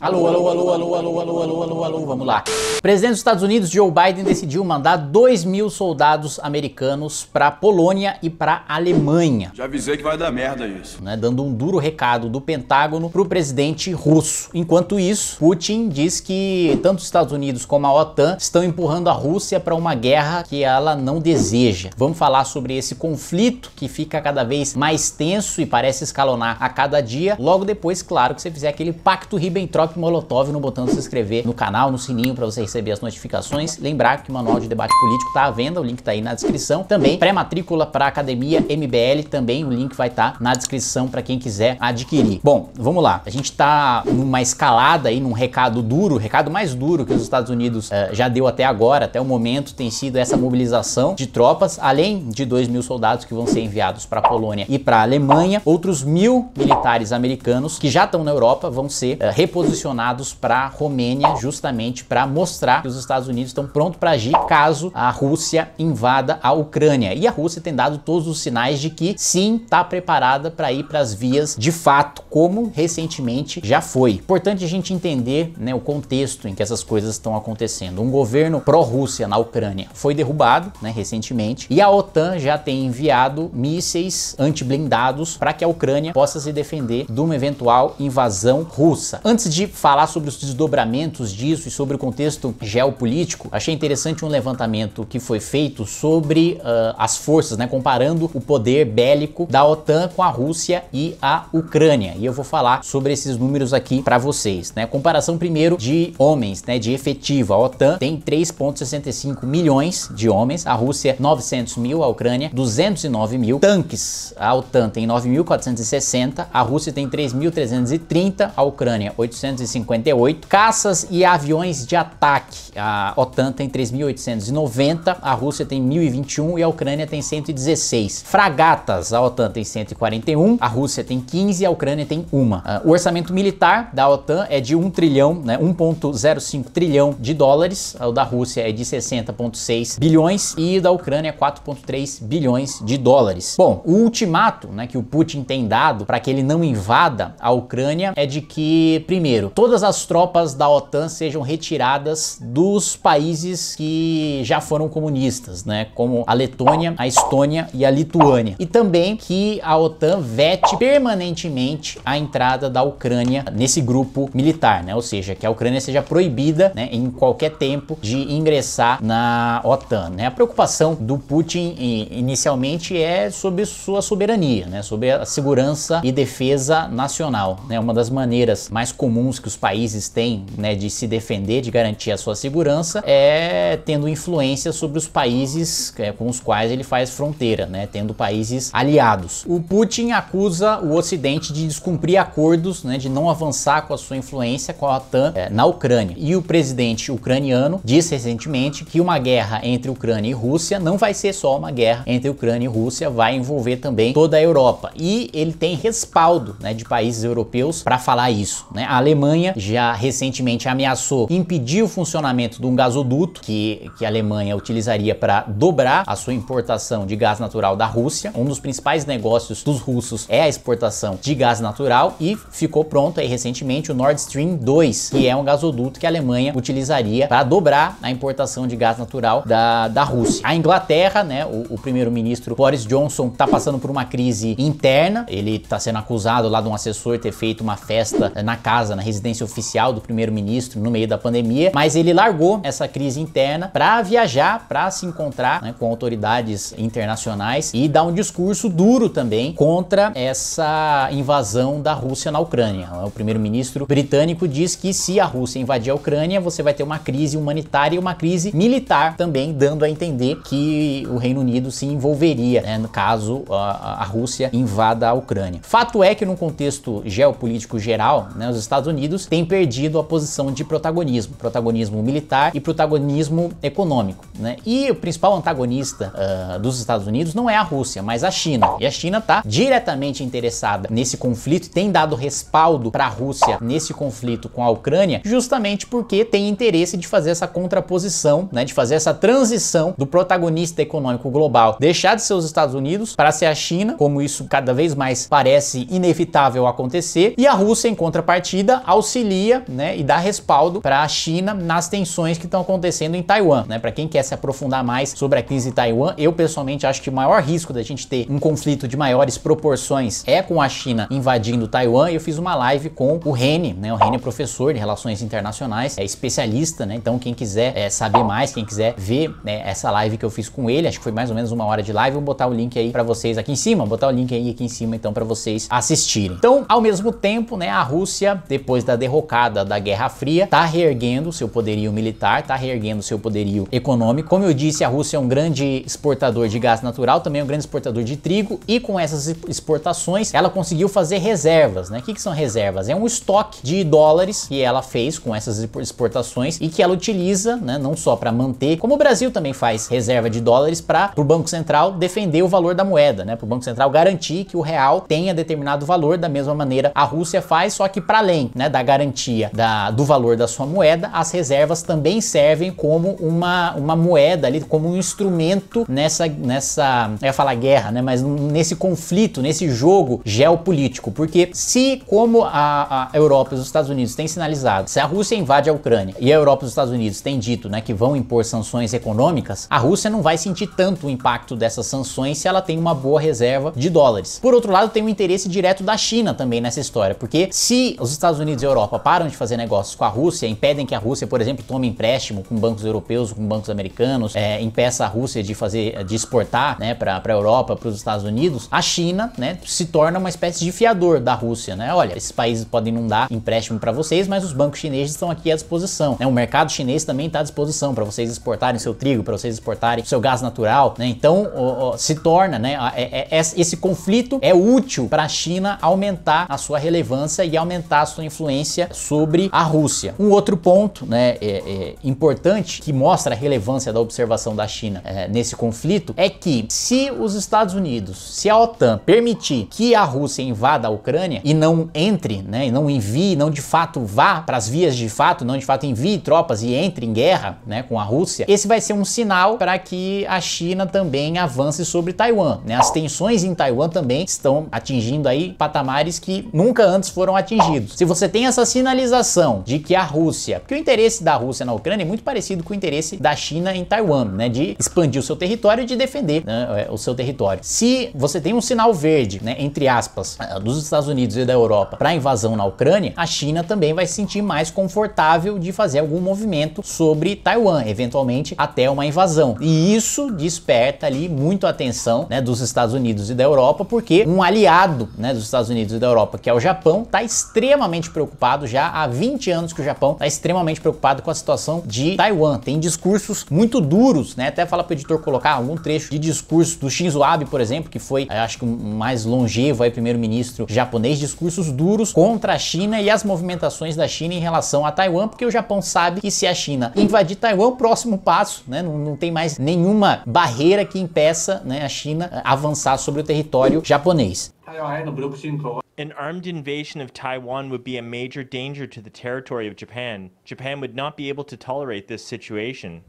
Alô, alô, alô, alô, alô, alô, alô, alô, alô, vamos lá. O presidente dos Estados Unidos, Joe Biden, decidiu mandar 2 mil soldados americanos para Polônia e para Alemanha. Já avisei que vai dar merda isso. Né, dando um duro recado do Pentágono para o presidente russo. Enquanto isso, Putin diz que tanto os Estados Unidos como a OTAN estão empurrando a Rússia para uma guerra que ela não deseja. Vamos falar sobre esse conflito que fica cada vez mais tenso e parece escalonar a cada dia. Logo depois, claro, que você fizer aquele pacto Ribbentrop Choque Molotov no botão de se inscrever no canal, no sininho para você receber as notificações. Lembrar que o Manual de Debate Político está à venda, o link está aí na descrição. Também pré-matrícula para Academia MBL, também o link vai estar tá na descrição para quem quiser adquirir. Bom, vamos lá. A gente está numa escalada aí, num recado duro, o recado mais duro que os Estados Unidos eh, já deu até agora, até o momento, tem sido essa mobilização de tropas, além de 2 mil soldados que vão ser enviados para a Polônia e para a Alemanha, outros mil militares americanos que já estão na Europa vão ser eh, reposicionados posicionados para a Romênia, justamente para mostrar que os Estados Unidos estão prontos para agir caso a Rússia invada a Ucrânia. E a Rússia tem dado todos os sinais de que sim está preparada para ir para as vias de fato, como recentemente já foi. Importante a gente entender né, o contexto em que essas coisas estão acontecendo. Um governo pró-Rússia na Ucrânia foi derrubado né, recentemente e a OTAN já tem enviado mísseis antiblindados para que a Ucrânia possa se defender de uma eventual invasão russa. Antes de falar sobre os desdobramentos disso e sobre o contexto geopolítico, achei interessante um levantamento que foi feito sobre uh, as forças, né, comparando o poder bélico da OTAN com a Rússia e a Ucrânia. E eu vou falar sobre esses números aqui para vocês, né? Comparação primeiro de homens, né, de efetivo. A OTAN tem 3.65 milhões de homens, a Rússia 900 mil, a Ucrânia 209 mil. Tanques, a OTAN tem 9.460, a Rússia tem 3.330, a Ucrânia 800 1.858, caças e aviões de ataque. A OTAN tem 3.890, a Rússia tem 1.021 e a Ucrânia tem 116. Fragatas, a OTAN tem 141, a Rússia tem 15 e a Ucrânia tem uma. Ah, o orçamento militar da OTAN é de 1 trilhão, né, 1.05 trilhão de dólares, ah, o da Rússia é de 60.6 bilhões e o da Ucrânia 4.3 é bilhões de dólares. Bom, o ultimato, né, que o Putin tem dado para que ele não invada a Ucrânia é de que primeiro todas as tropas da OTAN sejam retiradas dos países que já foram comunistas, né? Como a Letônia, a Estônia e a Lituânia. E também que a OTAN vete permanentemente a entrada da Ucrânia nesse grupo militar, né? Ou seja, que a Ucrânia seja proibida, né, em qualquer tempo de ingressar na OTAN, né? A preocupação do Putin inicialmente é sobre sua soberania, né? Sobre a segurança e defesa nacional, né? Uma das maneiras mais comuns comuns que os países têm né, de se defender, de garantir a sua segurança, é tendo influência sobre os países é, com os quais ele faz fronteira, né, tendo países aliados. O Putin acusa o Ocidente de descumprir acordos, né, de não avançar com a sua influência com a OTAN é, na Ucrânia. E o presidente ucraniano disse recentemente que uma guerra entre Ucrânia e Rússia não vai ser só uma guerra entre Ucrânia e Rússia, vai envolver também toda a Europa. E ele tem respaldo né, de países europeus para falar isso. Né? A Alemanha Alemanha já recentemente ameaçou impedir o funcionamento de um gasoduto que, que a Alemanha utilizaria para dobrar a sua importação de gás natural da Rússia. Um dos principais negócios dos russos é a exportação de gás natural e ficou pronto aí recentemente o Nord Stream 2, que é um gasoduto que a Alemanha utilizaria para dobrar a importação de gás natural da, da Rússia. A Inglaterra, né, o, o primeiro-ministro Boris Johnson está passando por uma crise interna. Ele está sendo acusado lá de um assessor ter feito uma festa eh, na casa, na residência oficial do primeiro-ministro no meio da pandemia, mas ele largou essa crise interna para viajar, para se encontrar né, com autoridades internacionais e dar um discurso duro também contra essa invasão da Rússia na Ucrânia. O primeiro-ministro britânico diz que se a Rússia invadir a Ucrânia, você vai ter uma crise humanitária e uma crise militar também, dando a entender que o Reino Unido se envolveria né, no caso a, a Rússia invada a Ucrânia. Fato é que, num contexto geopolítico geral, né, os Estados Unidos Unidos tem perdido a posição de protagonismo, protagonismo militar e protagonismo econômico. Né? E o principal antagonista uh, dos Estados Unidos não é a Rússia, mas a China. E a China está diretamente interessada nesse conflito e tem dado respaldo para a Rússia nesse conflito com a Ucrânia, justamente porque tem interesse de fazer essa contraposição, né, de fazer essa transição do protagonista econômico global, deixar de ser os Estados Unidos para ser a China, como isso cada vez mais parece inevitável acontecer, e a Rússia, em contrapartida, auxilia né, e dá respaldo para a China nas tensões que estão acontecendo em Taiwan. Né? Para quem quer se aprofundar mais sobre a crise de Taiwan, eu pessoalmente acho que o maior risco da gente ter um conflito de maiores proporções é com a China invadindo Taiwan. Eu fiz uma live com o Rene, né? o Rene é professor de relações internacionais, é especialista, né? então quem quiser é, saber mais, quem quiser ver né, essa live que eu fiz com ele, acho que foi mais ou menos uma hora de live, vou botar o link aí para vocês aqui em cima, vou botar o link aí aqui em cima então para vocês assistirem. Então, ao mesmo tempo, né, a Rússia depois depois da derrocada da Guerra Fria, está reerguendo seu poderio militar, está reerguendo seu poderio econômico. Como eu disse, a Rússia é um grande exportador de gás natural, também é um grande exportador de trigo e com essas exportações ela conseguiu fazer reservas, né? O que, que são reservas? É um estoque de dólares que ela fez com essas exportações e que ela utiliza, né, não só para manter, como o Brasil também faz reserva de dólares para o Banco Central defender o valor da moeda, né? Para o Banco Central garantir que o real tenha determinado valor da mesma maneira a Rússia faz, só que para além, né? Né, da garantia da, do valor da sua moeda, as reservas também servem como uma, uma moeda ali, como um instrumento nessa, nessa, eu ia falar guerra, né, mas nesse conflito, nesse jogo geopolítico, porque se como a, a Europa e os Estados Unidos têm sinalizado, se a Rússia invade a Ucrânia e a Europa e os Estados Unidos têm dito, né, que vão impor sanções econômicas, a Rússia não vai sentir tanto o impacto dessas sanções se ela tem uma boa reserva de dólares. Por outro lado, tem o um interesse direto da China também nessa história, porque se os Estados Unidos Unidos e Europa param de fazer negócios com a Rússia, impedem que a Rússia, por exemplo, tome empréstimo com bancos europeus, com bancos americanos, é, impeça a Rússia de fazer, de exportar, né, para a Europa, para os Estados Unidos, a China, né, se torna uma espécie de fiador da Rússia, né? Olha, esses países podem não dar empréstimo para vocês, mas os bancos chineses estão aqui à disposição, né? O mercado chinês também está à disposição para vocês exportarem seu trigo, para vocês exportarem seu gás natural, né? Então, ó, ó, se torna, né, é, é, esse conflito é útil para a China aumentar a sua relevância e aumentar a sua influência influência sobre a Rússia. Um outro ponto né, é, é importante que mostra a relevância da observação da China é, nesse conflito é que se os Estados Unidos, se a OTAN permitir que a Rússia invada a Ucrânia e não entre, né, e não envie, não de fato vá para as vias de fato, não de fato envie tropas e entre em guerra né, com a Rússia, esse vai ser um sinal para que a China também avance sobre Taiwan. Né? As tensões em Taiwan também estão atingindo aí patamares que nunca antes foram atingidos. Se você você tem essa sinalização de que a Rússia, porque o interesse da Rússia na Ucrânia é muito parecido com o interesse da China em Taiwan, né, de expandir o seu território e de defender né, é, o seu território. Se você tem um sinal verde, né, entre aspas, é, dos Estados Unidos e da Europa para invasão na Ucrânia, a China também vai se sentir mais confortável de fazer algum movimento sobre Taiwan, eventualmente até uma invasão. E isso desperta ali muito a atenção né, dos Estados Unidos e da Europa, porque um aliado né, dos Estados Unidos e da Europa, que é o Japão, está extremamente preocupado já há 20 anos que o Japão está extremamente preocupado com a situação de Taiwan. Tem discursos muito duros, né? Até fala para o editor colocar algum trecho de discurso do Shinzo Abe, por exemplo, que foi, eh, acho que o mais longevo aí primeiro-ministro japonês, discursos duros contra a China e as movimentações da China em relação a Taiwan, porque o Japão sabe que se a China invadir Taiwan, o próximo passo, né? Não, não tem mais nenhuma barreira que impeça né, a China eh, avançar sobre o território japonês. An armed invasion of Taiwan would be a major danger to the territory of Japan. Japan would not be able to tolerate this situation.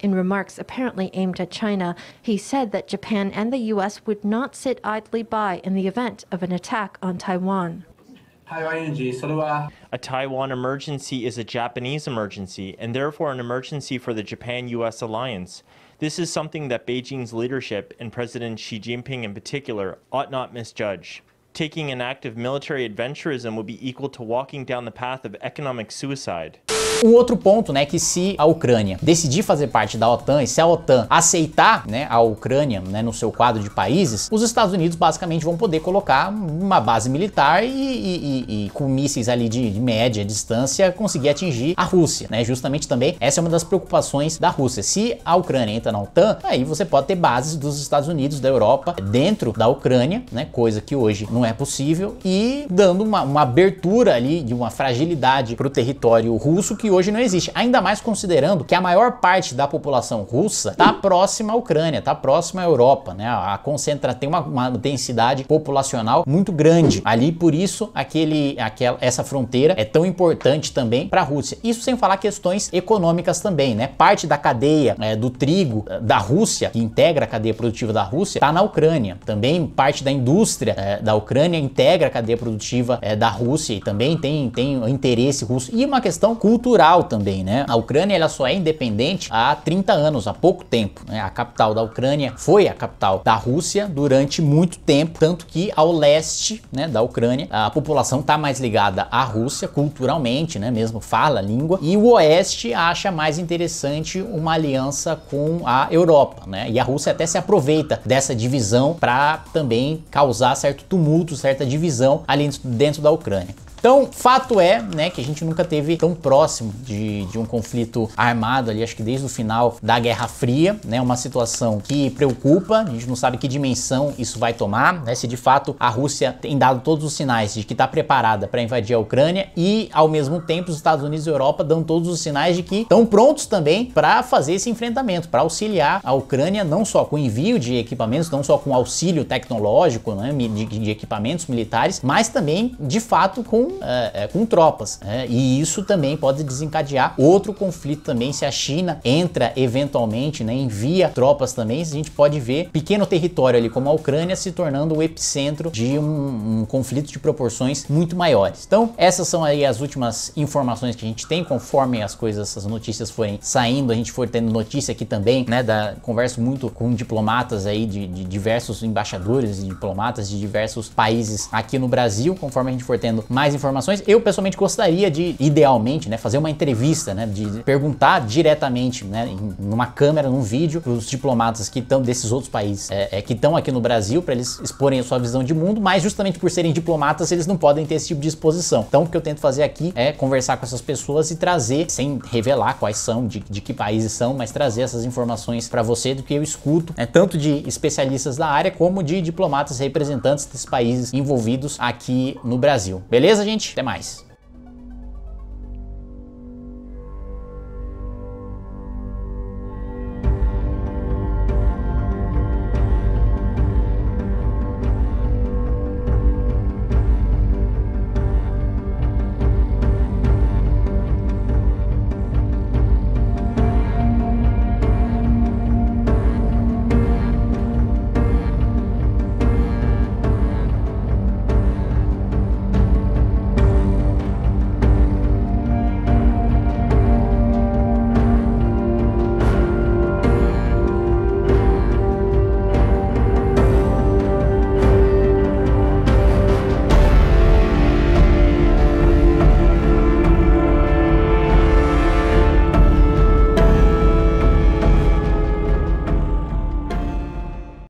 In remarks apparently aimed at China, he said that Japan and the U.S. would not sit idly by in the event of an attack on Taiwan. A Taiwan emergency is a Japanese emergency, and therefore an emergency for the Japan U.S. alliance. This is something that Beijing's leadership and President Xi Jinping in particular ought not misjudge. Taking an act of military adventurism would be equal to walking down the path of economic suicide. Um outro ponto, né, que se a Ucrânia decidir fazer parte da OTAN e se a OTAN aceitar, né, a Ucrânia, né, no seu quadro de países, os Estados Unidos basicamente vão poder colocar uma base militar e, e, e, e com mísseis ali de, de, média distância conseguir atingir a Rússia, né? Justamente também essa é uma das preocupações da Rússia. Se a Ucrânia entra na OTAN, aí você pode ter bases dos Estados Unidos, da Europa, dentro da Ucrânia, né? Coisa que hoje não é possível e dando uma, uma abertura ali de uma fragilidade para o território russo que que hoje não existe. Ainda mais considerando que a maior parte da população russa está próxima à Ucrânia, está próxima à Europa, né? A concentra tem uma, uma, densidade populacional muito grande ali, por isso aquele, aquela, essa fronteira é tão importante também para a Rússia. Isso sem falar questões econômicas também, né? Parte da cadeia é, do trigo eh, da Rússia, que integra a cadeia produtiva da Rússia, está na Ucrânia. Também parte da indústria é, da Ucrânia integra a cadeia produtiva é, da Rússia e também tem, tem interesse russo. E uma questão cultural cultural também, né? A Ucrânia ela só é independente há 30 anos, há pouco tempo. Né? A capital da Ucrânia foi a capital da Rússia durante muito tempo, tanto que ao leste né, da Ucrânia a população está mais ligada à Rússia culturalmente, né? Mesmo fala a língua e o oeste acha mais interessante uma aliança com a Europa, né? E a Rússia até se aproveita dessa divisão para também causar certo tumulto, certa divisão ali dentro da Ucrânia. Então, fato é, né, que a gente nunca teve tão próximo de, de um conflito armado ali, acho que desde o final da Guerra Fria, né, uma situação que preocupa, a gente não sabe que dimensão isso vai tomar, né, se de fato a Rússia tem dado todos os sinais de que está preparada para invadir a Ucrânia e, ao mesmo tempo, os Estados Unidos e a Europa dão todos os sinais de que estão prontos também para fazer esse enfrentamento, para auxiliar a Ucrânia não só com envio de equipamentos, não só com auxílio tecnológico, né, de, de equipamentos militares, mas também, de fato, com é, é, com tropas. Né? E isso também pode desencadear outro conflito também se a China entra eventualmente, né, envia tropas também, a gente pode ver pequeno território ali como a Ucrânia se tornando o epicentro de um, um conflito de proporções muito maiores. Então essas são aí as últimas informações que a gente tem conforme as coisas, as notícias forem saindo, a gente for tendo notícia aqui também, né, da converso muito com diplomatas aí de, de diversos embaixadores e diplomatas de diversos países aqui no Brasil, conforme a gente for tendo mais informações informações. Eu pessoalmente gostaria de, idealmente, né, fazer uma entrevista, né, de perguntar diretamente, né, em uma câmera, num vídeo, os diplomatas que estão desses outros países, é, é que estão aqui no Brasil, para eles exporem a sua visão de mundo, mas justamente por serem diplomatas, eles não podem ter esse tipo de exposição. Então, o que eu tento fazer aqui é conversar com essas pessoas e trazer, sem revelar quais são, de, de que países são, mas trazer essas informações para você do que eu escuto, né, tanto de especialistas da área como de diplomatas representantes desses países envolvidos aqui no Brasil. Beleza, gente? gente. Até mais.